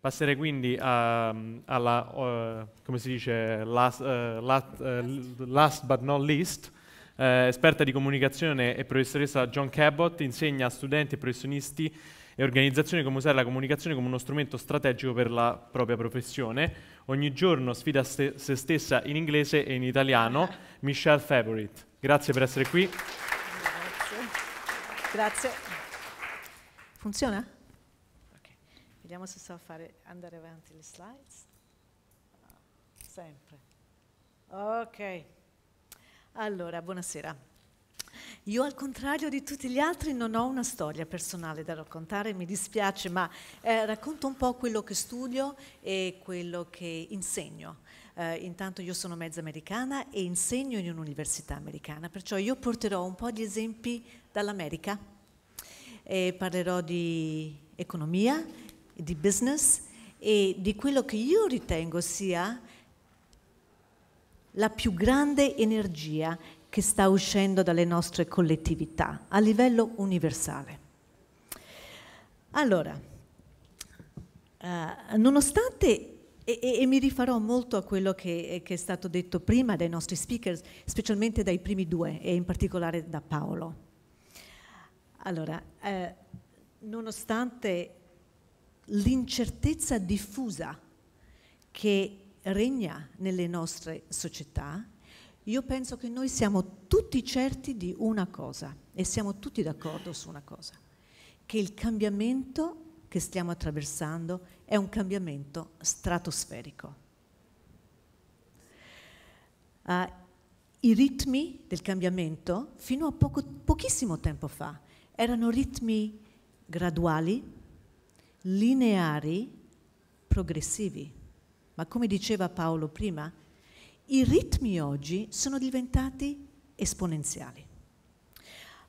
Passerei quindi a, mm, alla, uh, come si dice, last, uh, last, uh, last but not least, esperta di comunicazione e professoressa John Cabot, insegna a studenti e professionisti e organizzazioni come usare la comunicazione come uno strumento strategico per la propria professione. Ogni giorno sfida se, se stessa in inglese e in italiano. Michelle Favorite, grazie per essere qui. Grazie. Grazie. Funziona? Vediamo se so fare andare avanti le slides. Sempre. Ok. Allora, buonasera. Io al contrario di tutti gli altri non ho una storia personale da raccontare, mi dispiace, ma eh, racconto un po' quello che studio e quello che insegno. Uh, intanto io sono mezza americana e insegno in un'università americana, perciò io porterò un po' di esempi dall'America e parlerò di economia di business e di quello che io ritengo sia la più grande energia che sta uscendo dalle nostre collettività a livello universale. Allora, eh, nonostante, e, e, mi rifarò molto a quello che, che è stato detto prima dai nostri speaker, specialmente dai primi due e in particolare da Paolo. Allora, eh, nonostante l'incertezza diffusa che regna nelle nostre società, io penso che noi siamo tutti certi di una cosa e siamo tutti d'accordo su una cosa, che il cambiamento che stiamo attraversando è un cambiamento stratosferico. Uh, I ritmi del cambiamento fino a poco, pochissimo tempo fa erano ritmi graduali, lineari, progressivi. Ma come diceva Paolo prima, i ritmi oggi sono diventati esponenziali.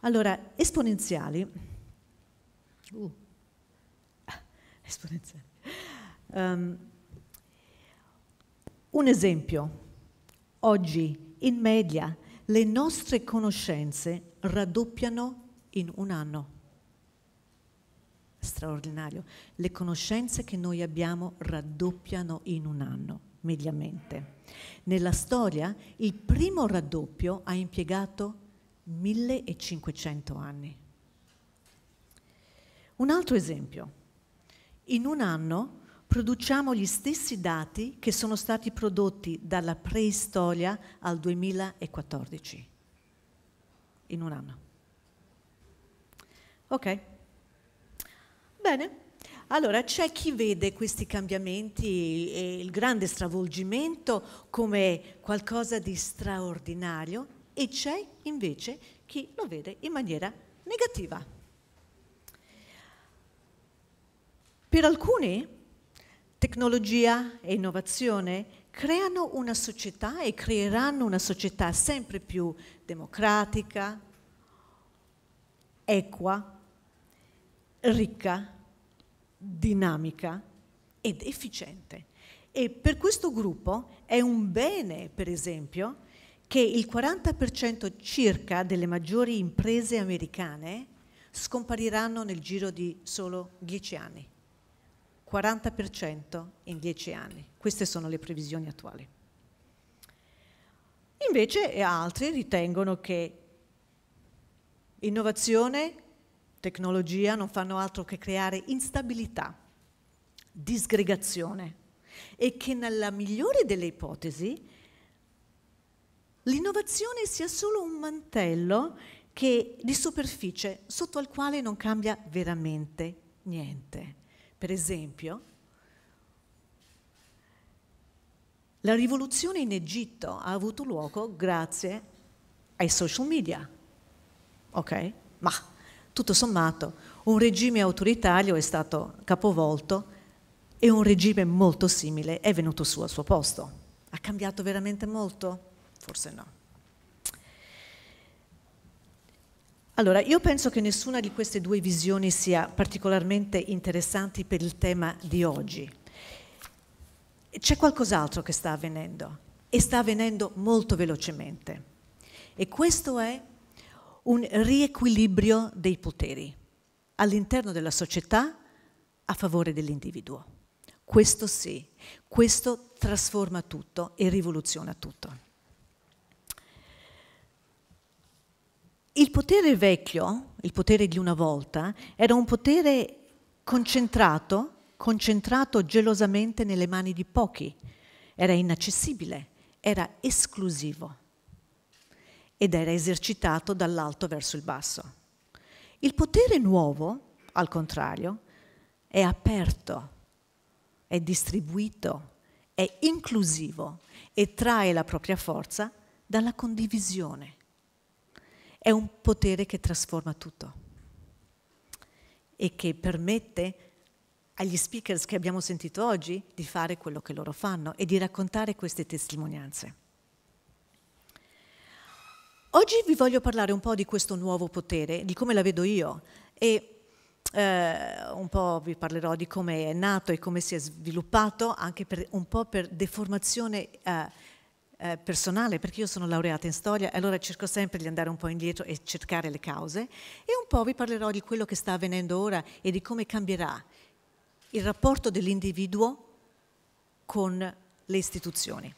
Allora, esponenziali, uh, esponenziali. Um, un esempio, oggi in media le nostre conoscenze raddoppiano in un anno straordinario. Le conoscenze che noi abbiamo raddoppiano in un anno, mediamente. Nella storia il primo raddoppio ha impiegato 1500 anni. Un altro esempio. In un anno produciamo gli stessi dati che sono stati prodotti dalla preistoria al 2014. In un anno. Ok. Bene. Allora, c'è chi vede questi cambiamenti e il grande stravolgimento come qualcosa di straordinario e c'è invece chi lo vede in maniera negativa. Per alcuni, tecnologia e innovazione creano una società e creeranno una società sempre più democratica, equa, ricca, dinamica ed efficiente. E per questo gruppo è un bene, per esempio, che il 40% circa delle maggiori imprese americane scompariranno nel giro di solo 10 anni. 40% in 10 anni. Queste sono le previsioni attuali. Invece altri ritengono che innovazione tecnologia non fanno altro che creare instabilità, disgregazione e che nella migliore delle ipotesi l'innovazione sia solo un mantello che, di superficie sotto al quale non cambia veramente niente. Per esempio, la rivoluzione in Egitto ha avuto luogo grazie ai social media. Ok? Ma tutto sommato un regime autoritario è stato capovolto e un regime molto simile è venuto su al suo posto. Ha cambiato veramente molto? Forse no. Allora, io penso che nessuna di queste due visioni sia particolarmente interessante per il tema di oggi. C'è qualcos'altro che sta avvenendo e sta avvenendo molto velocemente. E questo è un riequilibrio dei poteri all'interno della società a favore dell'individuo. Questo sì, questo trasforma tutto e rivoluziona tutto. Il potere vecchio, il potere di una volta, era un potere concentrato, concentrato gelosamente nelle mani di pochi, era inaccessibile, era esclusivo ed era esercitato dall'alto verso il basso. Il potere nuovo, al contrario, è aperto, è distribuito, è inclusivo e trae la propria forza dalla condivisione. È un potere che trasforma tutto e che permette agli speakers che abbiamo sentito oggi di fare quello che loro fanno e di raccontare queste testimonianze. Oggi vi voglio parlare un po' di questo nuovo potere, di come la vedo io e eh, un po' vi parlerò di come è nato e come si è sviluppato, anche per, un po' per deformazione eh, eh, personale, perché io sono laureata in storia, e allora cerco sempre di andare un po' indietro e cercare le cause, e un po' vi parlerò di quello che sta avvenendo ora e di come cambierà il rapporto dell'individuo con le istituzioni.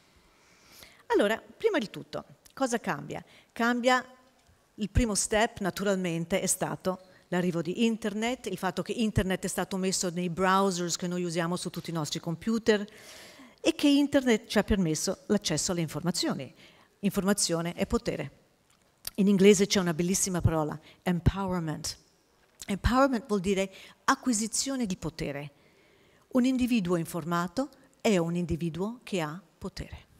Allora, prima di tutto, cosa cambia? cambia il primo step naturalmente è stato l'arrivo di internet, il fatto che internet è stato messo nei browsers che noi usiamo su tutti i nostri computer e che internet ci ha permesso l'accesso alle informazioni. Informazione è potere. In inglese c'è una bellissima parola, empowerment. Empowerment vuol dire acquisizione di potere. Un individuo informato è un individuo che ha potere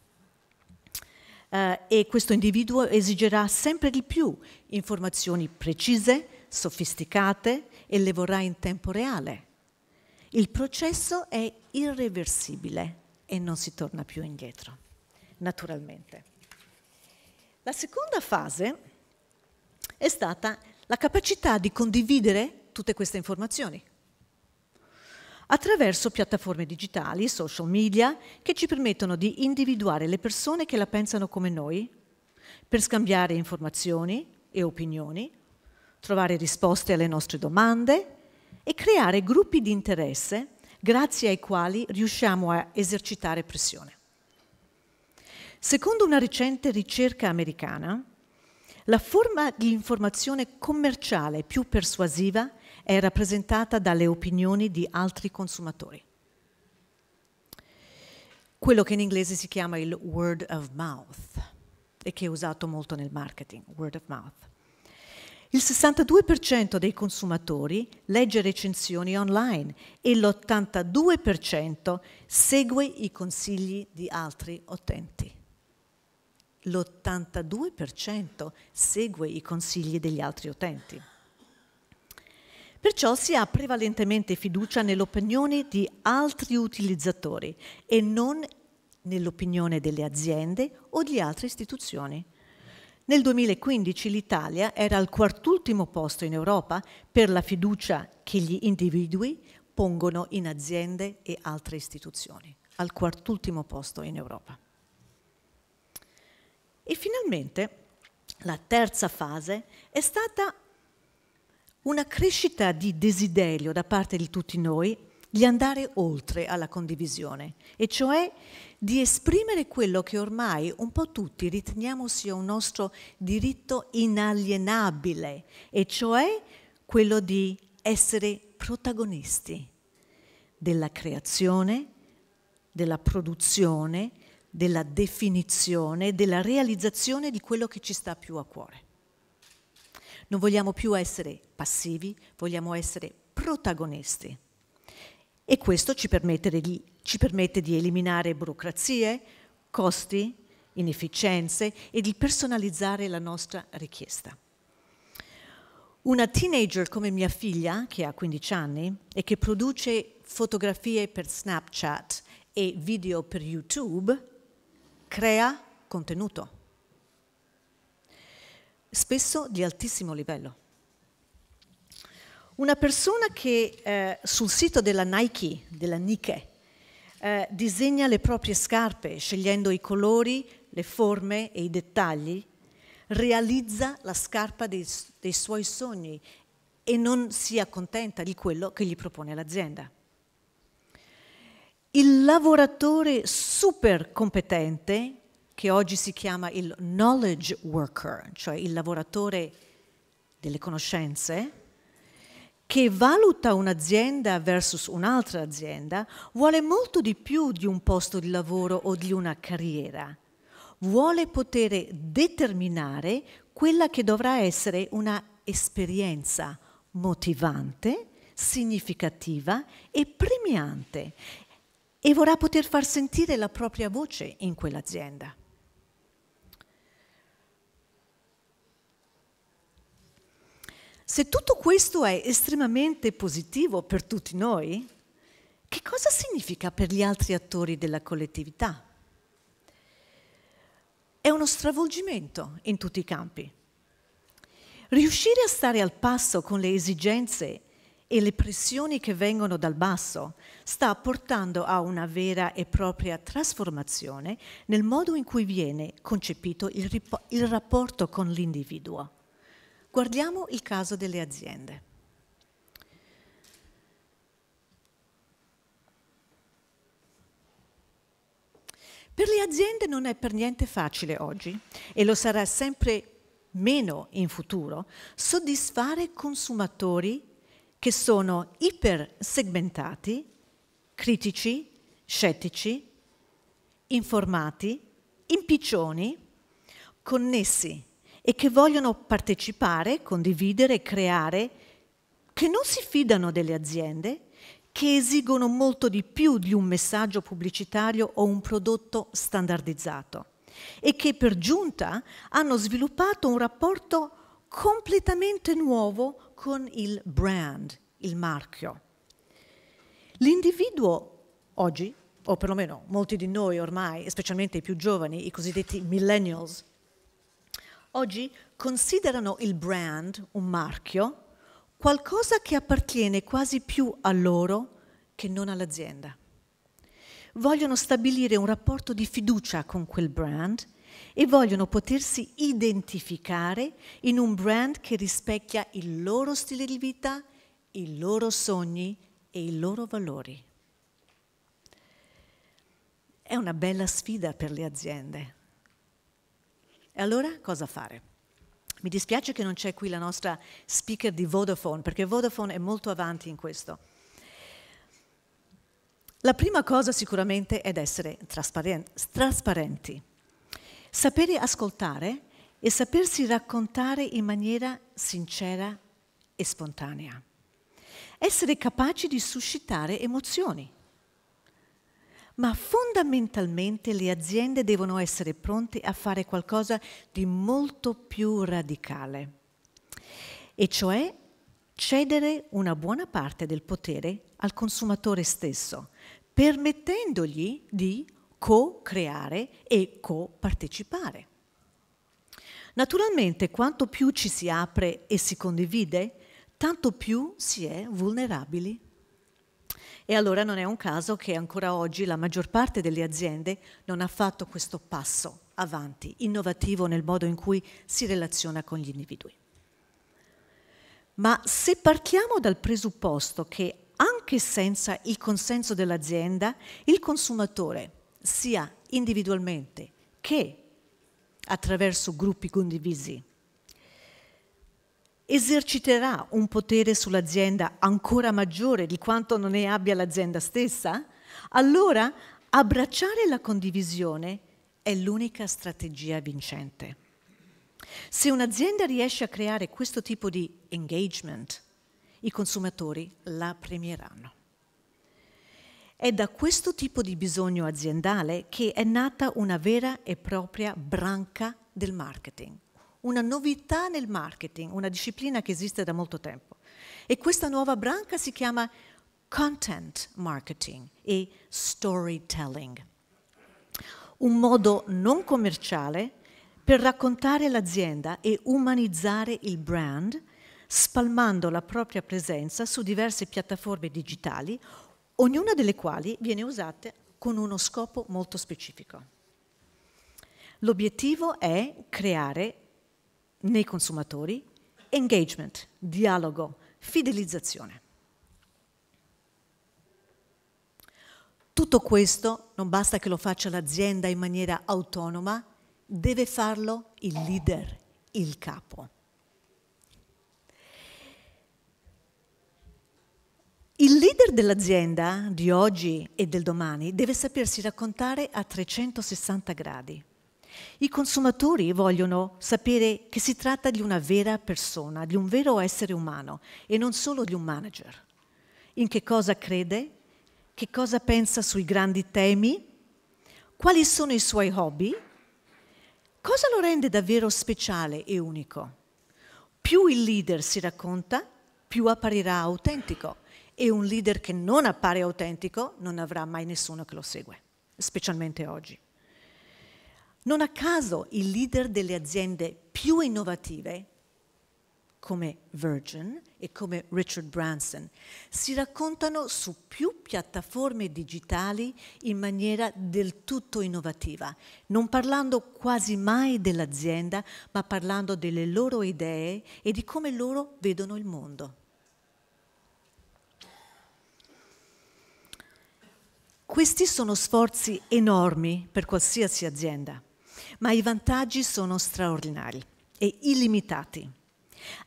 eh, e questo individuo esigerà sempre di più informazioni precise, sofisticate e le vorrà in tempo reale. Il processo è irreversibile e non si torna più indietro, naturalmente. La seconda fase è stata la capacità di condividere tutte queste informazioni attraverso piattaforme digitali, social media, che ci permettono di individuare le persone che la pensano come noi, per scambiare informazioni e opinioni, trovare risposte alle nostre domande e creare gruppi di interesse grazie ai quali riusciamo a esercitare pressione. Secondo una recente ricerca americana, la forma di informazione commerciale più persuasiva è è rappresentata dalle opinioni di altri consumatori. Quello che in inglese si chiama il word of mouth e che è usato molto nel marketing, word of mouth. Il 62% dei consumatori legge recensioni online e l'82% segue i consigli di altri utenti. L'82% segue i consigli degli altri utenti. Perciò si ha prevalentemente fiducia nell'opinione di altri utilizzatori e non nell'opinione delle aziende o di altre istituzioni. Nel 2015 l'Italia era al quartultimo posto in Europa per la fiducia che gli individui pongono in aziende e altre istituzioni. Al quartultimo posto in Europa. E finalmente la terza fase è stata una crescita di desiderio da parte di tutti noi di andare oltre alla condivisione, e cioè di esprimere quello che ormai un po' tutti riteniamo sia un nostro diritto inalienabile, e cioè quello di essere protagonisti della creazione, della produzione, della definizione, della realizzazione di quello che ci sta più a cuore. Non vogliamo più essere passivi, vogliamo essere protagonisti. E questo ci permette di, ci permette di eliminare burocrazie, costi, inefficienze e di personalizzare la nostra richiesta. Una teenager come mia figlia, che ha 15 anni e che produce fotografie per Snapchat e video per YouTube, crea contenuto spesso di altissimo livello. Una persona che eh, sul sito della Nike, della Nike, eh, disegna le proprie scarpe scegliendo i colori, le forme e i dettagli, realizza la scarpa dei, dei suoi sogni e non si accontenta di quello che gli propone l'azienda. Il lavoratore super competente che oggi si chiama il knowledge worker, cioè il lavoratore delle conoscenze, che valuta un'azienda versus un'altra azienda, vuole molto di più di un posto di lavoro o di una carriera. Vuole poter determinare quella che dovrà essere una esperienza motivante, significativa e premiante e vorrà poter far sentire la propria voce in quell'azienda. Se tutto questo è estremamente positivo per tutti noi, che cosa significa per gli altri attori della collettività? È uno stravolgimento in tutti i campi. Riuscire a stare al passo con le esigenze e le pressioni che vengono dal basso sta portando a una vera e propria trasformazione nel modo in cui viene concepito il, il rapporto con l'individuo. Guardiamo il caso delle aziende. Per le aziende non è per niente facile oggi, e lo sarà sempre meno in futuro, soddisfare consumatori che sono ipersegmentati, critici, scettici, informati, impiccioni, connessi e che vogliono partecipare, condividere, creare, che non si fidano delle aziende, che esigono molto di più di un messaggio pubblicitario o un prodotto standardizzato e che per giunta hanno sviluppato un rapporto completamente nuovo con il brand, il marchio. L'individuo oggi, o perlomeno molti di noi ormai, specialmente i più giovani, i cosiddetti millennials, oggi considerano il brand, un marchio, qualcosa che appartiene quasi più a loro che non all'azienda. Vogliono stabilire un rapporto di fiducia con quel brand e vogliono potersi identificare in un brand che rispecchia il loro stile di vita, i loro sogni e i loro valori. È una bella sfida per le aziende e allora cosa fare? Mi dispiace che non c'è qui la nostra speaker di Vodafone, perché Vodafone è molto avanti in questo. La prima cosa sicuramente è essere trasparenti, sapere ascoltare e sapersi raccontare in maniera sincera e spontanea, essere capaci di suscitare emozioni ma fondamentalmente le aziende devono essere pronte a fare qualcosa di molto più radicale, e cioè cedere una buona parte del potere al consumatore stesso, permettendogli di co-creare e co-partecipare. Naturalmente, quanto più ci si apre e si condivide, tanto più si è vulnerabili e allora non è un caso che ancora oggi la maggior parte delle aziende non ha fatto questo passo avanti, innovativo nel modo in cui si relaziona con gli individui. Ma se partiamo dal presupposto che anche senza il consenso dell'azienda, il consumatore, sia individualmente che attraverso gruppi condivisi, eserciterà un potere sull'azienda ancora maggiore di quanto non ne abbia l'azienda stessa? Allora abbracciare la condivisione è l'unica strategia vincente. Se un'azienda riesce a creare questo tipo di engagement, i consumatori la premieranno. È da questo tipo di bisogno aziendale che è nata una vera e propria branca del marketing, una novità nel marketing, una disciplina che esiste da molto tempo. E questa nuova branca si chiama content marketing e storytelling. Un modo non commerciale per raccontare l'azienda e umanizzare il brand, spalmando la propria presenza su diverse piattaforme digitali, ognuna delle quali viene usata con uno scopo molto specifico. L'obiettivo è creare nei consumatori, engagement, dialogo, fidelizzazione. Tutto questo non basta che lo faccia l'azienda in maniera autonoma, deve farlo il leader, il capo. Il leader dell'azienda di oggi e del domani deve sapersi raccontare a 360 gradi i consumatori vogliono sapere che si tratta di una vera persona, di un vero essere umano e non solo di un manager. In che cosa crede? Che cosa pensa sui grandi temi? Quali sono i suoi hobby? Cosa lo rende davvero speciale e unico? Più il leader si racconta, più apparirà autentico e un leader che non appare autentico non avrà mai nessuno che lo segue, specialmente oggi. Non a caso i leader delle aziende più innovative, come Virgin e come Richard Branson, si raccontano su più piattaforme digitali in maniera del tutto innovativa, non parlando quasi mai dell'azienda, ma parlando delle loro idee e di come loro vedono il mondo. Questi sono sforzi enormi per qualsiasi azienda ma i vantaggi sono straordinari e illimitati.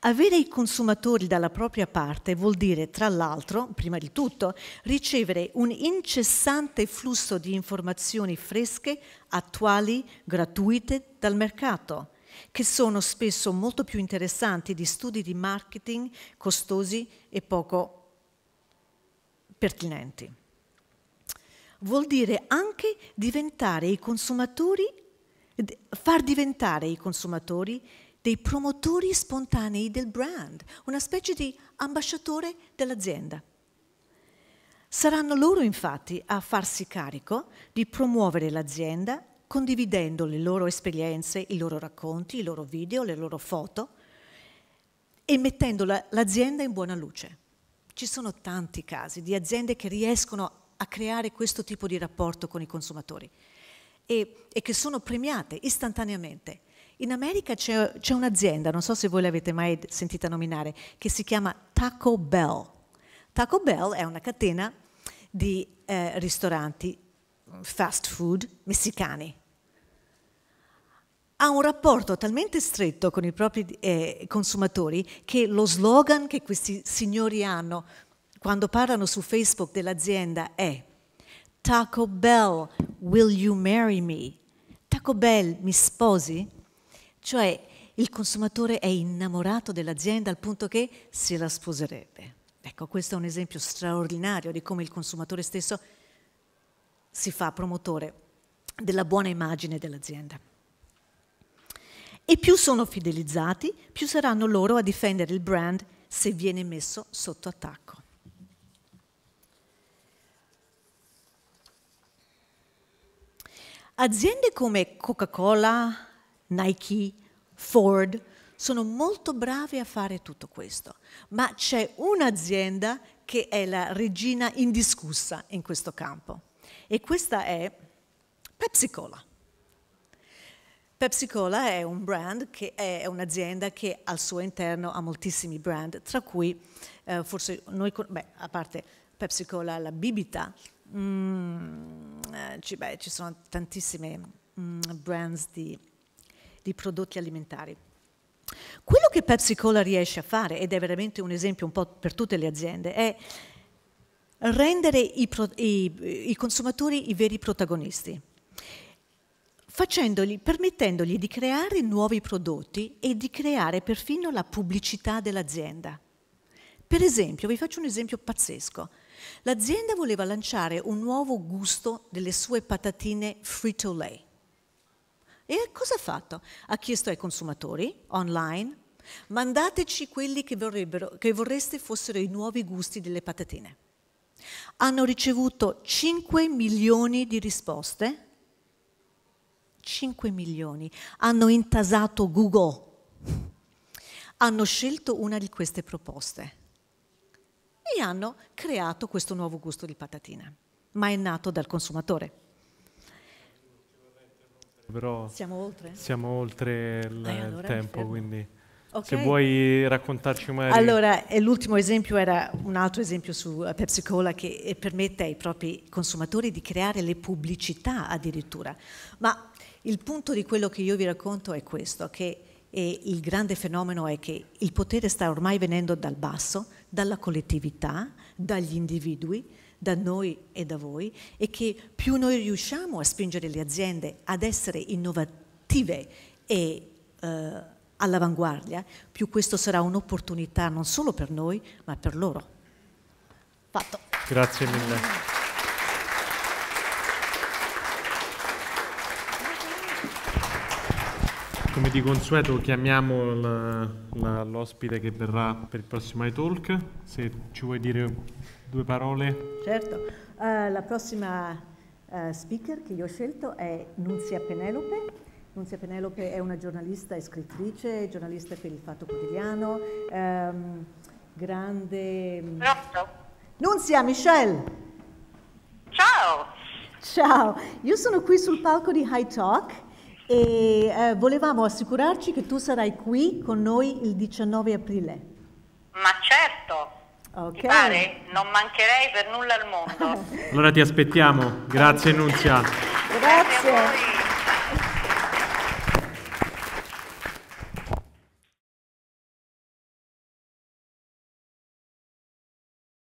Avere i consumatori dalla propria parte vuol dire, tra l'altro, prima di tutto, ricevere un incessante flusso di informazioni fresche, attuali, gratuite dal mercato, che sono spesso molto più interessanti di studi di marketing costosi e poco pertinenti. Vuol dire anche diventare i consumatori far diventare i consumatori dei promotori spontanei del brand, una specie di ambasciatore dell'azienda. Saranno loro infatti a farsi carico di promuovere l'azienda condividendo le loro esperienze, i loro racconti, i loro video, le loro foto e mettendo l'azienda in buona luce. Ci sono tanti casi di aziende che riescono a creare questo tipo di rapporto con i consumatori e, e che sono premiate istantaneamente. In America c'è, c'è, un'azienda, non so se voi l'avete mai sentita nominare, che si chiama Taco Bell. Taco Bell è una catena di eh, ristoranti fast food messicani. Ha un rapporto talmente stretto con i propri eh, consumatori che lo slogan che questi signori hanno quando parlano su Facebook dell'azienda è Taco Bell, will you marry me? Taco Bell, mi sposi? Cioè, il consumatore è innamorato dell'azienda al punto che se la sposerebbe. Ecco, questo è un esempio straordinario di come il consumatore stesso si fa promotore della buona immagine dell'azienda. E più sono fidelizzati, più saranno loro a difendere il brand se viene messo sotto attacco. Aziende come Coca-Cola, Nike, Ford sono molto brave a fare tutto questo, ma c'è un'azienda che è la regina indiscussa in questo campo e questa è Pepsi Cola. Pepsi Cola è un brand che è un'azienda che al suo interno ha moltissimi brand, tra cui eh, forse noi, beh, a parte Pepsi Cola la bibita, mm, ci, beh, ci sono tantissime mh, mm, brands di, di prodotti alimentari. Quello che Pepsi Cola riesce a fare, ed è veramente un esempio un po' per tutte le aziende, è rendere i, pro, i, i consumatori i veri protagonisti, permettendogli di creare nuovi prodotti e di creare perfino la pubblicità dell'azienda. Per esempio, vi faccio un esempio pazzesco. L'azienda voleva lanciare un nuovo gusto delle sue patatine Frito-Lay. E cosa ha fatto? Ha chiesto ai consumatori online, mandateci quelli che, che vorreste fossero i nuovi gusti delle patatine. Hanno ricevuto 5 milioni di risposte. 5 milioni. Hanno intasato Google. Hanno scelto una di queste proposte e hanno creato questo nuovo gusto di patatina, ma è nato dal consumatore. Però siamo oltre, siamo oltre il, eh, allora tempo, quindi okay. se vuoi raccontarci magari... Allora, l'ultimo esempio era un altro esempio su eh, Pepsi Cola che eh, permette ai propri consumatori di creare le pubblicità addirittura, ma il punto di quello che io vi racconto è questo, che e il grande fenomeno è che il potere sta ormai venendo dal basso, dalla collettività, dagli individui, da noi e da voi e che più noi riusciamo a spingere le aziende ad essere innovative e eh, all'avanguardia, più questo sarà un'opportunità non solo per noi ma per loro. Fatto. Grazie mille. come di consueto chiamiamo l'ospite che verrà per il prossimo iTalk, se ci vuoi dire due parole. Certo, uh, la prossima uh, speaker che io ho scelto è Nunzia Penelope. Nunzia Penelope è una giornalista e scrittrice, giornalista per il Fatto Quotidiano, um, grande... Pronto? Nunzia, Michelle! Ciao! Ciao, io sono qui sul palco di High Talk e eh, volevamo assicurarci che tu sarai qui con noi il 19 aprile. Ma certo, okay. ti pare? Non mancherei per nulla al mondo. allora ti aspettiamo, grazie Nunzia. grazie. grazie